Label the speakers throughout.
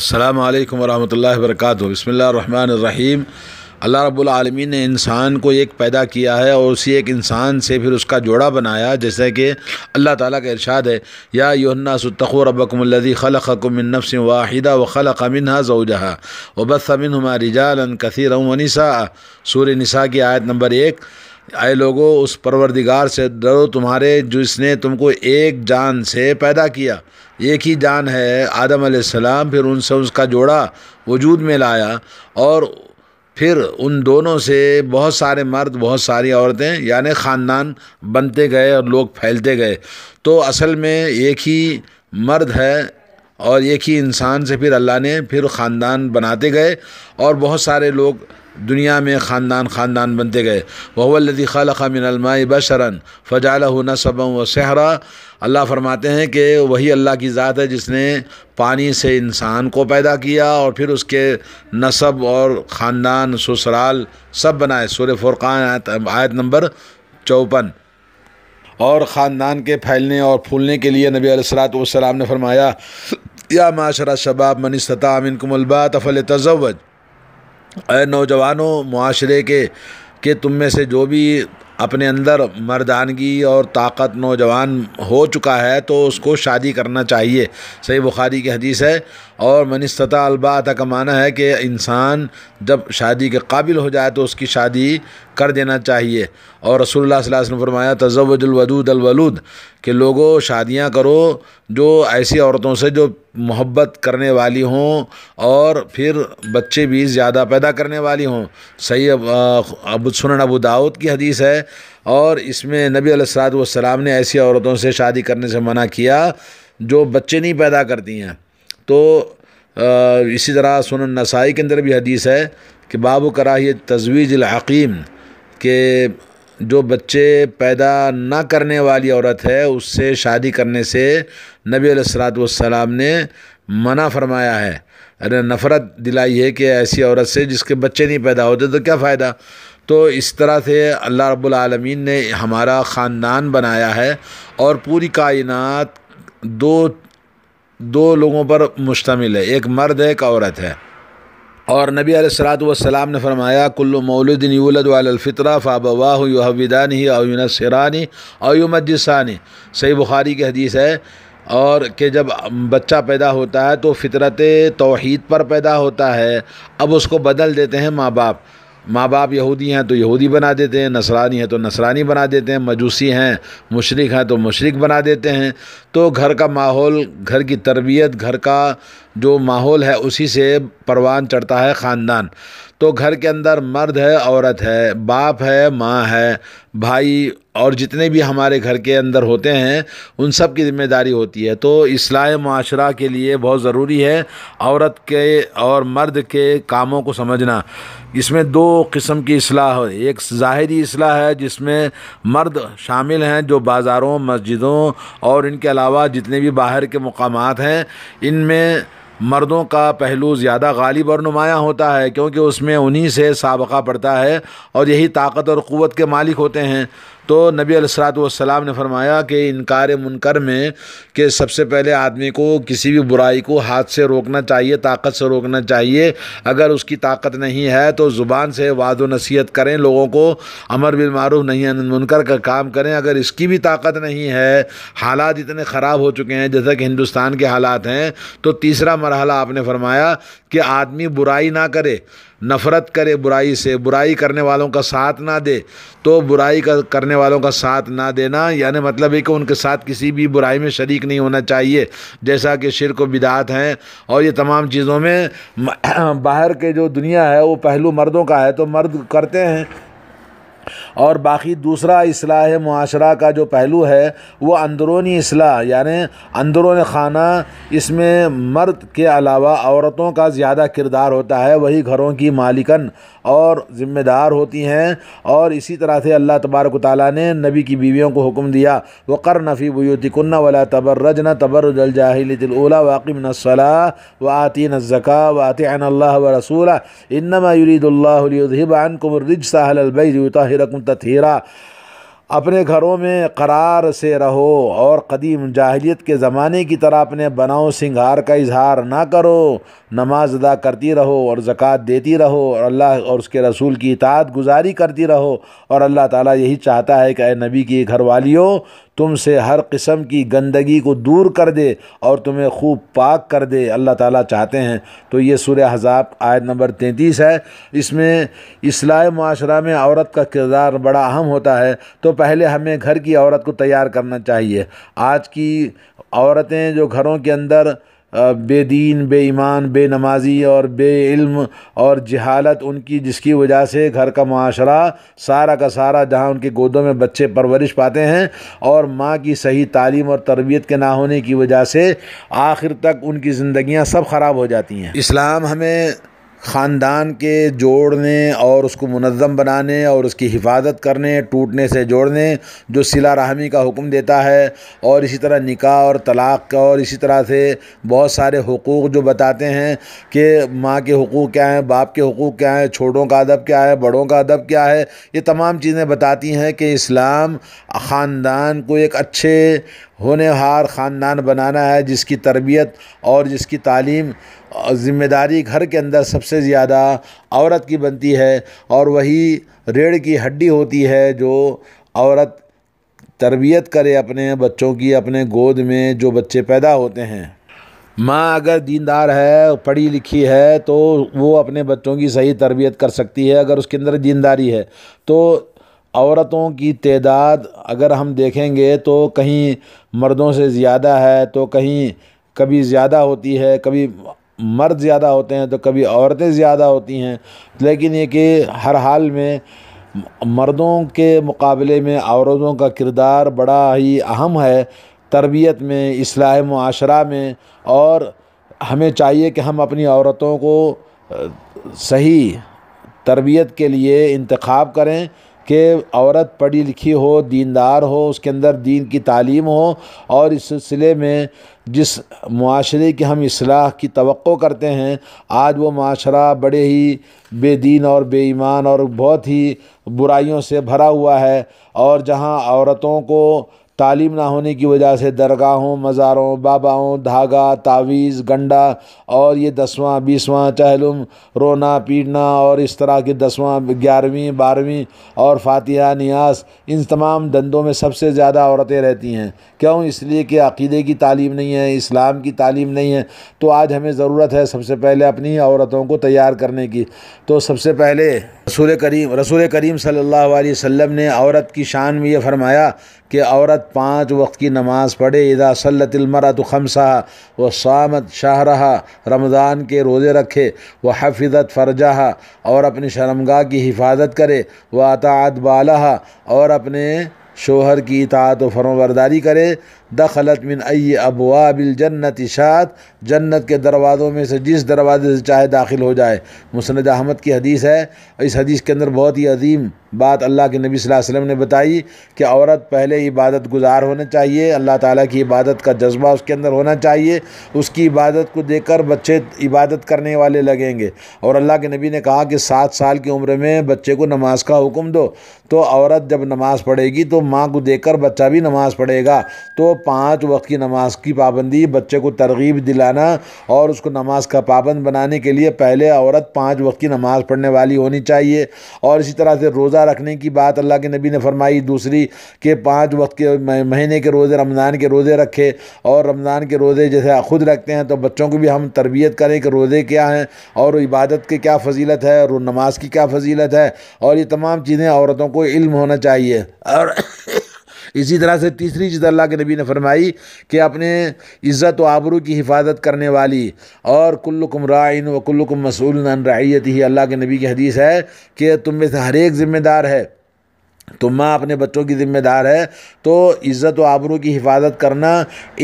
Speaker 1: السلام علیکم ورحمۃ اللہ وبرکاتہ بسم اللہ الرحمن الرحیم اللہ رب العالمین نے انسان کو ایک پیدا کیا ہے اور اسی ایک انسان سے پھر اس کا جوڑا بنایا جیسا کہ اللہ تعالیٰ کا ارشاد ہے یا ستخو ربکم الدی خلق حکم نفس واحدہ و خل قمحا سو جہاں عبدن جانکسی کثیر سور نسا کی آیت نمبر ایک اے لوگو اس پروردگار سے ڈرو تمہارے جو اس نے تم کو ایک جان سے پیدا کیا ایک ہی جان ہے آدم علیہ السلام پھر ان سے اس کا جوڑا وجود میں لایا اور پھر ان دونوں سے بہت سارے مرد بہت ساری عورتیں یعنی خاندان بنتے گئے اور لوگ پھیلتے گئے تو اصل میں ایک ہی مرد ہے اور ایک ہی انسان سے پھر اللہ نے پھر خاندان بناتے گئے اور بہت سارے لوگ دنیا میں خاندان خاندان بنتے گئے وہی خال خلماء بشرن فضال النصب و صحرا اللہ فرماتے ہیں کہ وہی اللہ کی ذات ہے جس نے پانی سے انسان کو پیدا کیا اور پھر اس کے نصب اور خاندان سسرال سب بنائے سورہ فرقان آیت نمبر چوپن اور خاندان کے پھیلنے اور پھولنے کے لیے نبی علیہ السلام والسلام نے فرمایا یا معاشرہ شباب من استطاع منکم الباطفل تضوج اے نوجوانوں معاشرے کے کہ تم میں سے جو بھی اپنے اندر مردانگی اور طاقت نوجوان ہو چکا ہے تو اس کو شادی کرنا چاہیے صحیح بخاری کی حدیث ہے اور منستط البات کا معنی ہے کہ انسان جب شادی کے قابل ہو جائے تو اس کی شادی کر دینا چاہیے اور رسول اللہ صلی اللہ علیہ وسلم فرمایا تزوج الودود الولود کہ لوگوں شادیاں کرو جو ایسی عورتوں سے جو محبت کرنے والی ہوں اور پھر بچے بھی زیادہ پیدا کرنے والی ہوں صحیح سنن ابو داود کی حدیث ہے اور اس میں نبی علیہ السلاۃ والسلام نے ایسی عورتوں سے شادی کرنے سے منع کیا جو بچے نہیں پیدا کرتی ہیں تو اسی طرح سنن نسائی کے اندر بھی حدیث ہے کہ باب و کراہیت تزویج العقیم کہ جو بچے پیدا نہ کرنے والی عورت ہے اس سے شادی کرنے سے نبی علیہ السلاۃ والسلام نے منع فرمایا ہے ارے یعنی نفرت دلائی ہے کہ ایسی عورت سے جس کے بچے نہیں پیدا ہوتے تو کیا فائدہ تو اس طرح سے اللہ رب العالمین نے ہمارا خاندان بنایا ہے اور پوری کائنات دو دو لوگوں پر مشتمل ہے ایک مرد ہے ایک عورت ہے اور نبی علیہ السلاۃ والسلام نے فرمایا کل مولود یولد علی الفطرہ فاب واہ باہودانی اویون سرانی اویم جسانی صحیح بخاری کی حدیث ہے اور کہ جب بچہ پیدا ہوتا ہے تو فطرت توحید پر پیدا ہوتا ہے اب اس کو بدل دیتے ہیں ماں باپ ماں باپ یہودی ہیں تو یہودی بنا دیتے ہیں نصرانی ہیں تو نصرانی بنا دیتے ہیں مجوسی ہیں مشرق ہیں تو مشرق بنا دیتے ہیں تو گھر کا ماحول گھر کی تربیت گھر کا جو ماحول ہے اسی سے پروان چڑھتا ہے خاندان تو گھر کے اندر مرد ہے عورت ہے باپ ہے ماں ہے بھائی اور جتنے بھی ہمارے گھر کے اندر ہوتے ہیں ان سب کی ذمہ داری ہوتی ہے تو اصلاح معاشرہ کے لیے بہت ضروری ہے عورت کے اور مرد کے کاموں کو سمجھنا اس میں دو قسم کی اصلاح ہو ایک ظاہری اصلاح ہے جس میں مرد شامل ہیں جو بازاروں مسجدوں اور ان کے علاوہ جتنے بھی باہر کے مقامات ہیں ان میں مردوں کا پہلو زیادہ غالب اور نمایاں ہوتا ہے کیونکہ اس میں انہی سے سابقہ پڑتا ہے اور یہی طاقت اور قوت کے مالک ہوتے ہیں تو نبی علیہ السلاۃ والسلام نے فرمایا کہ انکار منکر میں کہ سب سے پہلے آدمی کو کسی بھی برائی کو ہاتھ سے روکنا چاہیے طاقت سے روکنا چاہیے اگر اس کی طاقت نہیں ہے تو زبان سے وعد و نصیحت کریں لوگوں کو امر بالمعروف نہیں منکر کا کام کریں اگر اس کی بھی طاقت نہیں ہے حالات اتنے خراب ہو چکے ہیں جیسا کہ ہندوستان کے حالات ہیں تو تیسرا مرحلہ آپ نے فرمایا کہ آدمی برائی نہ کرے نفرت کرے برائی سے برائی کرنے والوں کا ساتھ نہ دے تو برائی کا کرنے والوں کا ساتھ نہ دینا یعنی مطلب ہے کہ ان کے ساتھ کسی بھی برائی میں شریک نہیں ہونا چاہیے جیسا کہ شرک و بدات ہیں اور یہ تمام چیزوں میں باہر کے جو دنیا ہے وہ پہلو مردوں کا ہے تو مرد کرتے ہیں اور باقی دوسرا اصلاح معاشرہ کا جو پہلو ہے وہ اندرونی اصلاح یعنی اندرون خانہ اس میں مرد کے علاوہ عورتوں کا زیادہ کردار ہوتا ہے وہی گھروں کی مالکن اور ذمہ دار ہوتی ہیں اور اسی طرح سے اللہ تبارک و تعالیٰ نے نبی کی بیویوں کو حکم دیا وہ کر نفیبتی کن وال تبر رجنا تبرد الجا دل الا واقم نصلاح و آتی نزکا و آط ان اللہ وب رسول یرید اللہ علیہ رج صاحل البید جورکن اپنے گھروں میں قرار سے رہو اور قدیم جاہلیت کے زمانے کی طرح اپنے بناؤ سنگھار کا اظہار نہ کرو نماز ادا کرتی رہو اور زکوٰۃ دیتی رہو اور اللہ اور اس کے رسول کی اطاعت گزاری کرتی رہو اور اللہ تعالیٰ یہی چاہتا ہے کہ اے نبی کی گھر والیوں تم سے ہر قسم کی گندگی کو دور کر دے اور تمہیں خوب پاک کر دے اللہ تعالیٰ چاہتے ہیں تو یہ سورہ حضاب آیت نمبر تینتیس ہے اس میں اصلاح معاشرہ میں عورت کا کردار بڑا اہم ہوتا ہے تو پہلے ہمیں گھر کی عورت کو تیار کرنا چاہیے آج کی عورتیں جو گھروں کے اندر بے دین بے ایمان بے نمازی اور بے علم اور جہالت ان کی جس کی وجہ سے گھر کا معاشرہ سارا کا سارا جہاں ان کے گودوں میں بچے پرورش پاتے ہیں اور ماں کی صحیح تعلیم اور تربیت کے نہ ہونے کی وجہ سے آخر تک ان کی زندگیاں سب خراب ہو جاتی ہیں اسلام ہمیں خاندان کے جوڑنے اور اس کو منظم بنانے اور اس کی حفاظت کرنے ٹوٹنے سے جوڑنے جو سلا رحمی کا حکم دیتا ہے اور اسی طرح نکاح اور طلاق کا اور اسی طرح سے بہت سارے حقوق جو بتاتے ہیں کہ ماں کے حقوق کیا ہیں باپ کے حقوق کیا ہیں چھوٹوں کا ادب کیا ہے بڑوں کا ادب کیا ہے یہ تمام چیزیں بتاتی ہیں کہ اسلام خاندان کو ایک اچھے ہونہار خاندان بنانا ہے جس کی تربیت اور جس کی تعلیم ذمہ داری گھر کے اندر سب سے زیادہ عورت کی بنتی ہے اور وہی ریڑھ کی ہڈی ہوتی ہے جو عورت تربیت کرے اپنے بچوں کی اپنے گود میں جو بچے پیدا ہوتے ہیں ماں اگر دیندار ہے پڑھی لکھی ہے تو وہ اپنے بچوں کی صحیح تربیت کر سکتی ہے اگر اس کے اندر دینداری ہے تو عورتوں کی تعداد اگر ہم دیکھیں گے تو کہیں مردوں سے زیادہ ہے تو کہیں کبھی زیادہ ہوتی ہے کبھی مرد زیادہ ہوتے ہیں تو کبھی عورتیں زیادہ ہوتی ہیں لیکن یہ کہ ہر حال میں مردوں کے مقابلے میں عورتوں کا کردار بڑا ہی اہم ہے تربیت میں اصلاح معاشرہ میں اور ہمیں چاہیے کہ ہم اپنی عورتوں کو صحیح تربیت کے لیے انتخاب کریں کہ عورت پڑھی لکھی ہو دیندار ہو اس کے اندر دین کی تعلیم ہو اور اس سلسلے میں جس معاشرے کی ہم اصلاح کی توقع کرتے ہیں آج وہ معاشرہ بڑے ہی بے دین اور بے ایمان اور بہت ہی برائیوں سے بھرا ہوا ہے اور جہاں عورتوں کو تعلیم نہ ہونے کی وجہ سے درگاہوں مزاروں باباؤں دھاگا تعویز گنڈا اور یہ دسواں بیسواں چہلم رونا پیٹنا اور اس طرح کے دسواں گیارہویں بارہویں اور فاتحہ نیاز ان تمام دندوں میں سب سے زیادہ عورتیں رہتی ہیں کیوں اس لیے کہ عقیدے کی تعلیم نہیں ہے اسلام کی تعلیم نہیں ہے تو آج ہمیں ضرورت ہے سب سے پہلے اپنی عورتوں کو تیار کرنے کی تو سب سے پہلے رسول کریم رسول کریم صلی اللہ علیہ وسلم نے عورت کی شان میں یہ فرمایا کہ عورت پانچ وقت کی نماز پڑھے اذا صلت تلمر خمسہ خمسا وہ سامت شاہ رہا رمضان کے روزے رکھے وہ حفظت فرجہ اور اپنی شرمگاہ کی حفاظت کرے وہ اطاعت بالہ اور اپنے شوہر کی اطاعت و فرمبرداری کرے دخلت من ای ابواب الجنت شاد جنت کے دروازوں میں سے جس دروازے سے چاہے داخل ہو جائے مسند احمد کی حدیث ہے اس حدیث کے اندر بہت ہی عظیم بات اللہ کے نبی صلی اللہ علیہ وسلم نے بتائی کہ عورت پہلے عبادت گزار ہونا چاہیے اللہ تعالیٰ کی عبادت کا جذبہ اس کے اندر ہونا چاہیے اس کی عبادت کو دیکھ کر بچے عبادت کرنے والے لگیں گے اور اللہ کے نبی نے کہا کہ سات سال کی عمر میں بچے کو نماز کا حکم دو تو عورت جب نماز پڑھے گی تو ماں کو دیکھ کر بچہ بھی نماز پڑھے گا تو پانچ وقت کی نماز کی پابندی بچے کو ترغیب دلانا اور اس کو نماز کا پابند بنانے کے لیے پہلے عورت پانچ وقت کی نماز پڑھنے والی ہونی چاہیے اور اسی طرح سے روزہ رکھنے کی بات اللہ کے نبی نے فرمائی دوسری کہ پانچ وقت کے مہینے کے روزے رمضان کے روزے رکھے اور رمضان کے روزے جیسے خود رکھتے ہیں تو بچوں کو بھی ہم تربیت کریں کہ روزے کیا ہیں اور عبادت کے کیا فضیلت ہے اور نماز کی کیا فضیلت ہے اور یہ تمام چیزیں عورتوں کو علم ہونا چاہیے اور اسی طرح سے تیسری چیز اللہ کے نبی نے فرمائی کہ اپنے عزت و آبرو کی حفاظت کرنے والی اور کلکم رائن و کلکم مسولن رعیت ہی اللہ کے نبی کی حدیث ہے کہ تم میں سے ہر ایک ذمہ دار ہے تو ماں اپنے بچوں کی ذمہ دار ہے تو عزت و آبرو کی حفاظت کرنا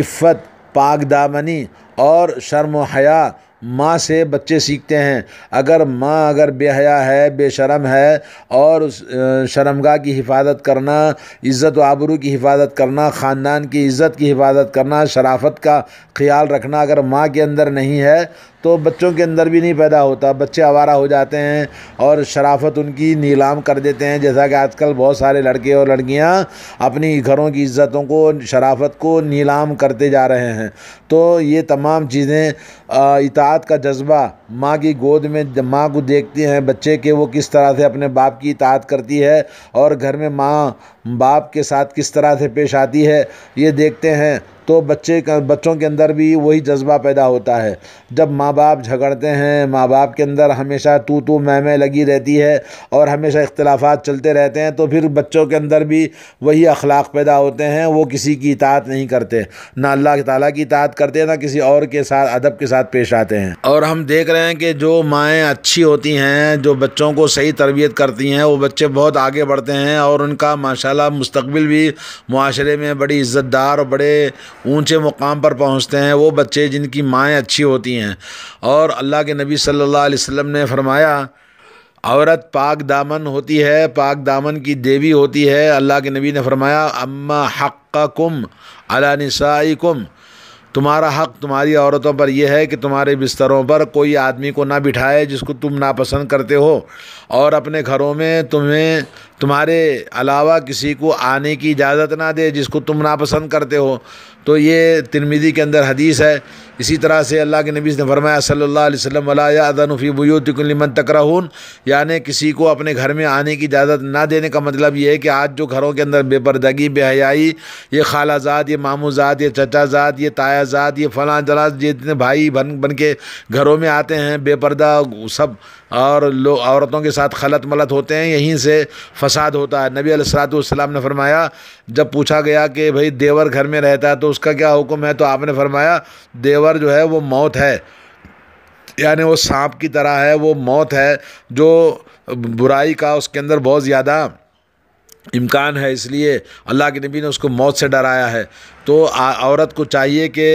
Speaker 1: عفت پاک دامنی اور شرم و حیا ماں سے بچے سیکھتے ہیں اگر ماں اگر بے حیا ہے بے شرم ہے اور اس شرمگاہ کی حفاظت کرنا عزت و آبرو کی حفاظت کرنا خاندان کی عزت کی حفاظت کرنا شرافت کا خیال رکھنا اگر ماں کے اندر نہیں ہے تو بچوں کے اندر بھی نہیں پیدا ہوتا بچے آوارہ ہو جاتے ہیں اور شرافت ان کی نیلام کر دیتے ہیں جیسا کہ آج کل بہت سارے لڑکے اور لڑکیاں اپنی گھروں کی عزتوں کو شرافت کو نیلام کرتے جا رہے ہیں تو یہ تمام چیزیں اطاعت کا جذبہ ماں کی گود میں ماں کو دیکھتی ہیں بچے کہ وہ کس طرح سے اپنے باپ کی اطاعت کرتی ہے اور گھر میں ماں باپ کے ساتھ کس طرح سے پیش آتی ہے یہ دیکھتے ہیں تو بچے کا بچوں کے اندر بھی وہی جذبہ پیدا ہوتا ہے جب ماں باپ جھگڑتے ہیں ماں باپ کے اندر ہمیشہ تو تو میں میں لگی رہتی ہے اور ہمیشہ اختلافات چلتے رہتے ہیں تو پھر بچوں کے اندر بھی وہی اخلاق پیدا ہوتے ہیں وہ کسی کی اطاعت نہیں کرتے نہ اللہ تعالیٰ کی اطاعت کرتے ہیں نہ کسی اور کے ساتھ ادب کے ساتھ پیش آتے ہیں اور ہم دیکھ رہے ہیں کہ جو مائیں اچھی ہوتی ہیں جو بچوں کو صحیح تربیت کرتی ہیں وہ بچے بہت آگے بڑھتے ہیں اور ان کا ماشاء اللہ مستقبل بھی معاشرے میں بڑی عزت دار اور بڑے اونچے مقام پر پہنچتے ہیں وہ بچے جن کی مائیں اچھی ہوتی ہیں اور اللہ کے نبی صلی اللہ علیہ وسلم نے فرمایا عورت پاک دامن ہوتی ہے پاک دامن کی دیوی ہوتی ہے اللہ کے نبی نے فرمایا اما حق کم علانسائی کم تمہارا حق تمہاری عورتوں پر یہ ہے کہ تمہارے بستروں پر کوئی آدمی کو نہ بٹھائے جس کو تم ناپسند کرتے ہو اور اپنے گھروں میں تمہیں تمہارے علاوہ کسی کو آنے کی اجازت نہ دے جس کو تم ناپسند کرتے ہو تو یہ ترمیدی کے اندر حدیث ہے اسی طرح سے اللہ کے نبی نے فرمایا صلی اللہ علیہ وسلم علیہ اللہ نفیبت من تکراہون یعنی کسی کو اپنے گھر میں آنے کی اجازت نہ دینے کا مطلب یہ ہے کہ آج جو گھروں کے اندر بے پردگی بے حیائی یہ خالہ ذات یہ مامو ذات یہ چچا ذات یہ ذات یہ فلاں جلاد جتنے بھائی بن بن کے گھروں میں آتے ہیں بے پردہ سب اور لوگ عورتوں کے ساتھ خلط ملط ہوتے ہیں یہیں سے فساد ہوتا ہے نبی علیہ السلاۃ والسلام نے فرمایا جب پوچھا گیا کہ بھائی دیور گھر میں رہتا ہے تو اس کا کیا حکم ہے تو آپ نے فرمایا دیور جو ہے وہ موت ہے یعنی وہ سانپ کی طرح ہے وہ موت ہے جو برائی کا اس کے اندر بہت زیادہ امکان ہے اس لیے اللہ کے نبی نے اس کو موت سے ڈرایا ہے تو عورت کو چاہیے کہ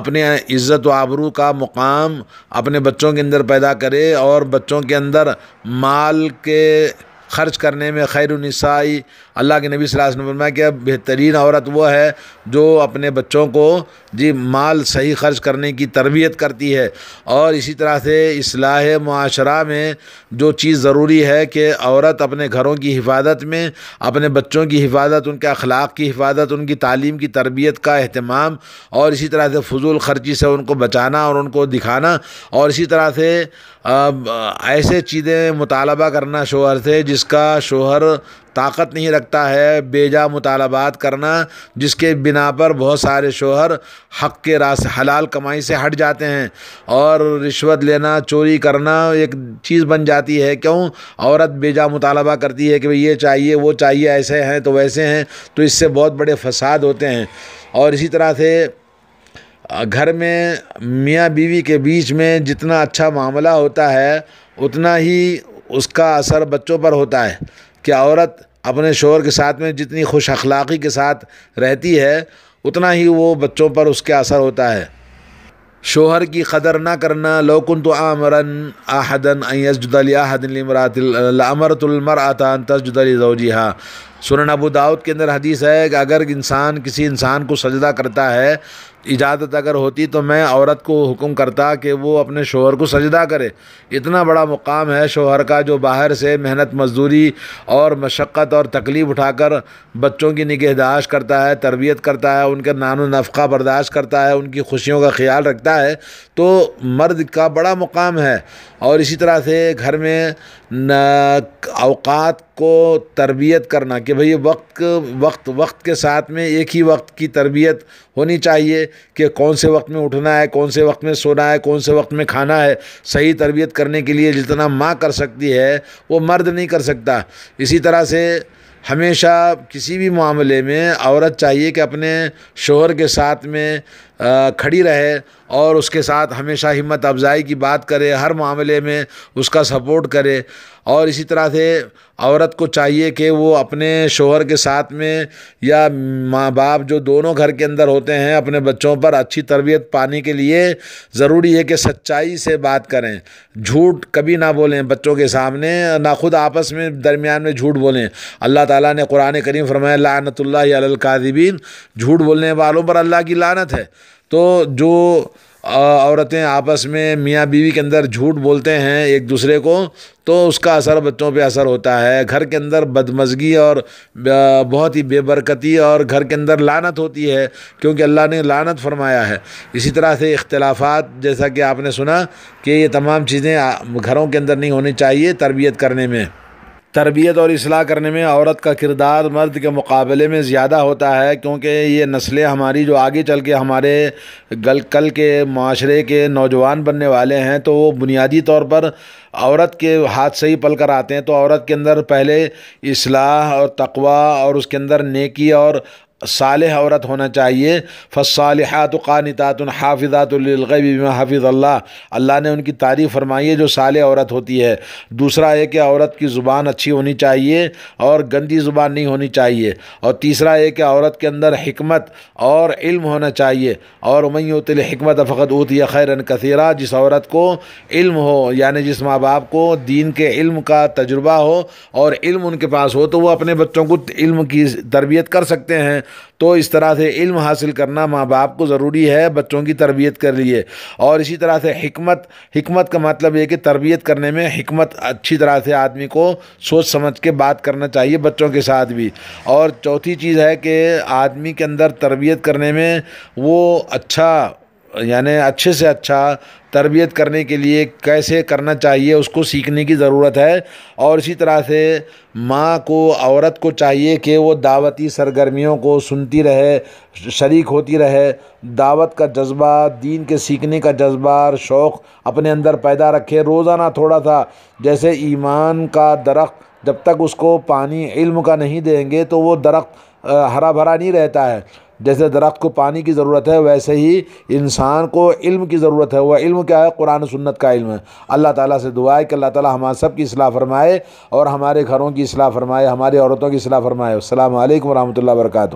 Speaker 1: اپنے عزت و آبرو کا مقام اپنے بچوں کے اندر پیدا کرے اور بچوں کے اندر مال کے خرچ کرنے میں خیر النسائی اللہ کے نبی صلی اللہ علیہ وسلم فرمایا کہ بہترین عورت وہ ہے جو اپنے بچوں کو جی مال صحیح خرچ کرنے کی تربیت کرتی ہے اور اسی طرح سے اصلاح معاشرہ میں جو چیز ضروری ہے کہ عورت اپنے گھروں کی حفاظت میں اپنے بچوں کی حفاظت ان کے اخلاق کی حفاظت ان کی تعلیم کی تربیت کا اہتمام اور اسی طرح سے فضول خرچی سے ان کو بچانا اور ان کو دکھانا اور اسی طرح سے ایسے چیزیں مطالبہ کرنا شوہر سے جس کا شوہر طاقت نہیں رکھتا ہے بے جا مطالبات کرنا جس کے بنا پر بہت سارے شوہر حق کے راستے حلال کمائی سے ہٹ جاتے ہیں اور رشوت لینا چوری کرنا ایک چیز بن جاتی ہے کیوں عورت بے جا مطالبہ کرتی ہے کہ بھئی یہ چاہیے وہ چاہیے ایسے ہیں تو ویسے ہیں تو اس سے بہت بڑے فساد ہوتے ہیں اور اسی طرح سے گھر میں میاں بیوی کے بیچ میں جتنا اچھا معاملہ ہوتا ہے اتنا ہی اس کا اثر بچوں پر ہوتا ہے کہ عورت اپنے شوہر کے ساتھ میں جتنی خوش اخلاقی کے ساتھ رہتی ہے اتنا ہی وہ بچوں پر اس کے اثر ہوتا ہے شوہر کی قدر نہ کرنا لوکن تو آمرن آحدن حدمرات امرۃ المر آطاَََََََ زوجی ہاں سنن ابو داود کے اندر حدیث ہے کہ اگر انسان کسی انسان کو سجدہ کرتا ہے اجازت اگر ہوتی تو میں عورت کو حکم کرتا کہ وہ اپنے شوہر کو سجدہ کرے اتنا بڑا مقام ہے شوہر کا جو باہر سے محنت مزدوری اور مشقت اور تکلیف اٹھا کر بچوں کی نگہداشت کرتا ہے تربیت کرتا ہے ان کے نان و نفقہ برداشت کرتا ہے ان کی خوشیوں کا خیال رکھتا ہے تو مرد کا بڑا مقام ہے اور اسی طرح سے گھر میں اوقات کو تربیت کرنا کہ بھئی وقت وقت وقت کے ساتھ میں ایک ہی وقت کی تربیت ہونی چاہیے کہ کون سے وقت میں اٹھنا ہے کون سے وقت میں سونا ہے کون سے وقت میں کھانا ہے صحیح تربیت کرنے کے لیے جتنا ماں کر سکتی ہے وہ مرد نہیں کر سکتا اسی طرح سے ہمیشہ کسی بھی معاملے میں عورت چاہیے کہ اپنے شوہر کے ساتھ میں کھڑی رہے اور اس کے ساتھ ہمیشہ ہمت افزائی کی بات کرے ہر معاملے میں اس کا سپورٹ کرے اور اسی طرح سے عورت کو چاہیے کہ وہ اپنے شوہر کے ساتھ میں یا ماں باپ جو دونوں گھر کے اندر ہوتے ہیں اپنے بچوں پر اچھی تربیت پانے کے لیے ضروری ہے کہ سچائی سے بات کریں جھوٹ کبھی نہ بولیں بچوں کے سامنے نہ خود آپس میں درمیان میں جھوٹ بولیں اللہ تعالیٰ نے قرآن کریم فرمایا لعنت اللہ علی القاذبین جھوٹ بولنے والوں پر اللہ کی لعنت ہے تو جو عورتیں آپس میں میاں بیوی کے اندر جھوٹ بولتے ہیں ایک دوسرے کو تو اس کا اثر بچوں پہ اثر ہوتا ہے گھر کے اندر بدمزگی اور بہت ہی بے برکتی اور گھر کے اندر لانت ہوتی ہے کیونکہ اللہ نے لانت فرمایا ہے اسی طرح سے اختلافات جیسا کہ آپ نے سنا کہ یہ تمام چیزیں گھروں کے اندر نہیں ہونی چاہیے تربیت کرنے میں تربیت اور اصلاح کرنے میں عورت کا کردار مرد کے مقابلے میں زیادہ ہوتا ہے کیونکہ یہ نسلیں ہماری جو آگے چل کے ہمارے گل کل کے معاشرے کے نوجوان بننے والے ہیں تو وہ بنیادی طور پر عورت کے ہاتھ سے ہی پل کر آتے ہیں تو عورت کے اندر پہلے اصلاح اور تقوی اور اس کے اندر نیکی اور صالح عورت ہونا چاہیے فصالحات قانتات حافظات للغیب بما حافظ اللہ اللہ نے ان کی تعریف فرمائی ہے جو صالح عورت ہوتی ہے دوسرا ہے کہ عورت کی زبان اچھی ہونی چاہیے اور گندی زبان نہیں ہونی چاہیے اور تیسرا ہے کہ عورت کے اندر حکمت اور علم ہونا چاہیے اور امیت الحکمت فقط اوتی خیرن کثیرہ جس عورت کو علم ہو یعنی جس ماں باپ کو دین کے علم کا تجربہ ہو اور علم ان کے پاس ہو تو وہ اپنے بچوں کو علم کی تربیت کر سکتے ہیں تو اس طرح سے علم حاصل کرنا ماں باپ کو ضروری ہے بچوں کی تربیت کر لیے اور اسی طرح سے حکمت حکمت کا مطلب یہ کہ تربیت کرنے میں حکمت اچھی طرح سے آدمی کو سوچ سمجھ کے بات کرنا چاہیے بچوں کے ساتھ بھی اور چوتھی چیز ہے کہ آدمی کے اندر تربیت کرنے میں وہ اچھا یعنی اچھے سے اچھا تربیت کرنے کے لیے کیسے کرنا چاہیے اس کو سیکھنے کی ضرورت ہے اور اسی طرح سے ماں کو عورت کو چاہیے کہ وہ دعوتی سرگرمیوں کو سنتی رہے شریک ہوتی رہے دعوت کا جذبہ دین کے سیکھنے کا جذبہ اور شوق اپنے اندر پیدا رکھے روزانہ تھوڑا سا جیسے ایمان کا درخت جب تک اس کو پانی علم کا نہیں دیں گے تو وہ درخت ہرا بھرا نہیں رہتا ہے جیسے درخت کو پانی کی ضرورت ہے ویسے ہی انسان کو علم کی ضرورت ہے وہ علم کیا ہے قرآن سنت کا علم ہے اللہ تعالیٰ سے دعا ہے کہ اللہ تعالیٰ ہمارے سب کی اصلاح فرمائے اور ہمارے گھروں کی اصلاح فرمائے ہماری عورتوں کی اصلاح فرمائے السلام علیکم ورحمۃ اللہ وبرکاتہ